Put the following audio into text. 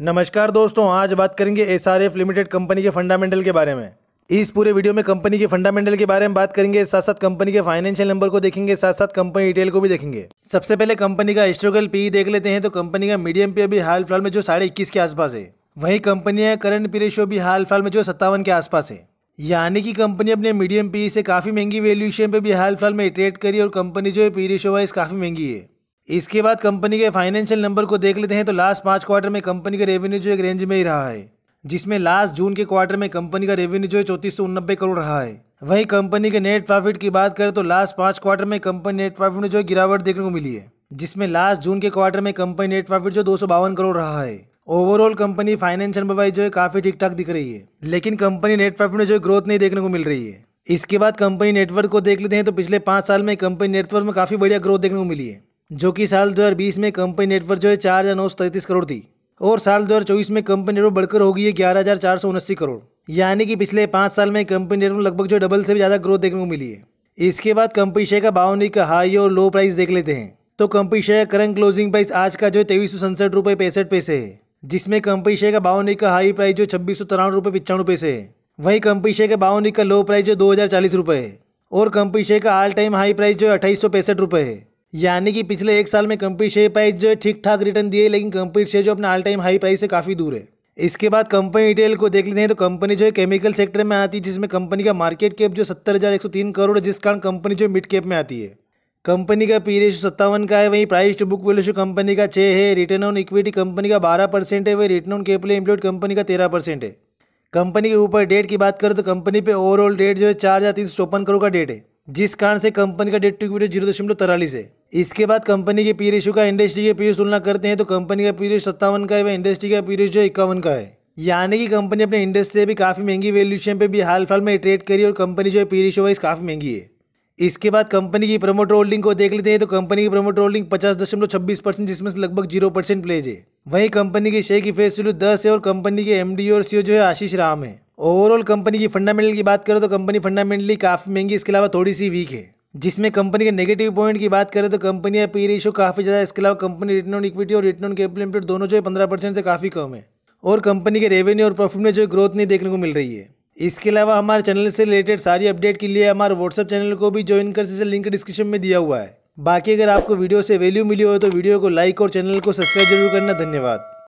नमस्कार दोस्तों आज बात करेंगे एस लिमिटेड कंपनी के फंडामेंटल के बारे में इस पूरे वीडियो में कंपनी के फंडामेंटल के बारे में बात करेंगे साथ साथ कंपनी के फाइनेंशियल नंबर को देखेंगे साथ साथ कंपनी डिटेल को भी देखेंगे सबसे पहले कंपनी का हिस्टोरिकल पी e देख लेते हैं तो कंपनी का मीडियम पी e अभी हाल फिलहाल में जो साढ़े इक्कीस के आसपास है वही कंपनी का करंट पी रेशियो भी हाल फिलहाल में जो सत्तावन के आसपास है यानी कि कंपनी अपने मीडियम पी e से काफ़ी महंगी वैल्यूशन पर भी हाल फिलहाल में ट्रेड करी और कंपनी जो है पी रेशियो वाइज काफ़ी महंगी है इसके बाद कंपनी के फाइनेंशियल नंबर को देख लेते हैं तो लास्ट पांच क्वार्टर में कंपनी का रेवेन्यू जो एक रेंज में ही रहा है जिसमें लास्ट जून के क्वार्टर में कंपनी का रेवेन्यू जो है चौतीस सौ उनबे करोड़ रहा है वहीं कंपनी के नेट प्रॉफिट की बात करें तो लास्ट पांच क्वार्टर में कंपनी नेट प्रॉफिट में जो गिरावट देखने को मिली है जिसमें लास्ट जून के क्वार्टर में कंपनी नेट प्रॉफिट जो दो करोड़ रहा है ओवरऑल कंपनी फाइनेंशियल मोबाइल जो है काफ़ी ठीक ठाक दिख रही है लेकिन कंपनी नेट प्रॉफिट में जो ग्रोथ नहीं देखने को मिल रही है इसके बाद कंपनी नेटवर्क को देख लेते हैं तो पिछले पांच साल में कंपनी नेटवर्क में काफ़ी बढ़िया ग्रोथ देखने को मिली है जो कि साल 2020 में कंपनी नेटवर्क जो है चार हज़ार नौ सौ तैंतीस करोड़ थी और साल 2024 में कंपनी नेटवर्क बढ़कर होगी है ग्यारह हज़ार चार सौ उन्नसी करोड़ यानी कि पिछले पांच साल में कंपनी नेटवर्क लगभग जो डबल से भी ज़्यादा ग्रोथ देखने को मिली है इसके बाद कंपनी शेयर का बावनी का हाई और लो प्राइस देख लेते हैं तो कंपनी शेयर का करंट क्लोजिंग प्राइस आज का जो है तेईस सौ सड़सठ रुपये पैंसठ पैसे है जिसमें कंपनी शेयर का बावनी का हाई प्राइस जो छब्बीस सौ तिरानवे रुपये पिचानवे पैसे है वहीं कंपनी शेयर का बावनी का लो प्राइस जो दो हज़ार चालीस रुपये है और कंपनी शेयर का ऑल टाइम हाई प्राइस जो है अट्ठाईस सौ पैंसठ रुपये है यानी कि पिछले एक साल में कंपनी शेयर प्राइस जो है ठीक ठाक रिटर्न दिए लेकिन कंपनी शेयर जो अपने ऑल टाइम हाई प्राइस से काफ़ी दूर है इसके बाद कंपनी डिटेल को देख लेते हैं तो कंपनी जो है केमिकल सेक्टर में आती है जिसमें कंपनी का मार्केट कैप जो सत्तर हज़ार एक सौ तीन करोड़ है जिस कारण कंपनी जो मिड कैप में आती है कंपनी का पी रेशो सत्तावन का है वहीं प्राइस टू बुक वैल्यूशो कंपनी का छः है रिटर्न ऑन इक्विटी कंपनी का बारह परसेंट है वही return on capital employed company का तेरह परसेंट है कंपनी के ऊपर डेट की बात करें तो कंपनी पे ओवरऑल डेट जो है चार हज़ार तीन सौ चौपन करोड़ का डेट है जिस कारण से कंपनी का डेट टू इक्विटी जीरो दशमलव तैंतालीस है इसके बाद कंपनी के पी रेशो का इंडस्ट्री के पी तुलना करते हैं तो कंपनी का पी सत्तावन का है वह इंडस्ट्री का पी रेशो इक्यावन का है यानी कि कंपनी अपने इंडस्ट्री भी काफ़ी महंगी वैल्यूशन पे भी हाल फिलहाल में ट्रेड करी और कंपनी जो है पी रेशो वाइज काफ़ी महंगी है इसके बाद कंपनी की प्रमोटर होल्डिंग को देख लेते हैं तो कंपनी की प्रमोटर होल्डिंग पचास दशमलव छब्बीस परसेंट जिसमें से लगभग जीरो परसेंट प्लेज है वहीं कंपनी के शेयर की फेस वैल्यू दस है और कंपनी के डी और सीओ जो है आशीष राम है ओवरऑल कंपनी की फंडामेंटल की बात करें तो कंपनी फंडामेंटली काफ़ी महंगी इसके अलावा थोड़ी सी वीक है जिसमें कंपनी के नेगेटिव पॉइंट की बात करें तो कंपनी का पी रेशो काफ़ी ज़्यादा इसके अलावा कंपनी रिटर्न ऑन इक्विटी और रिटर्न ऑन कैपिटल एम्प्लॉयड दोनों जो है पंद्रह परसेंट से काफ़ी कम है और कंपनी के रेवेन्यू और प्रॉफिट में जो ग्रोथ नहीं देखने को मिल रही है इसके अलावा हमारे चैनल से रिलेटेड सारी अपडेट के लिए हमारे व्हाट्सअप चैनल को भी ज्वाइन कर जिसे लिंक डिस्क्रिप्शन में दिया हुआ है बाकी अगर आपको वीडियो से वैल्यू मिली हो तो वीडियो को लाइक और चैनल को सब्सक्राइब जरूर करना धन्यवाद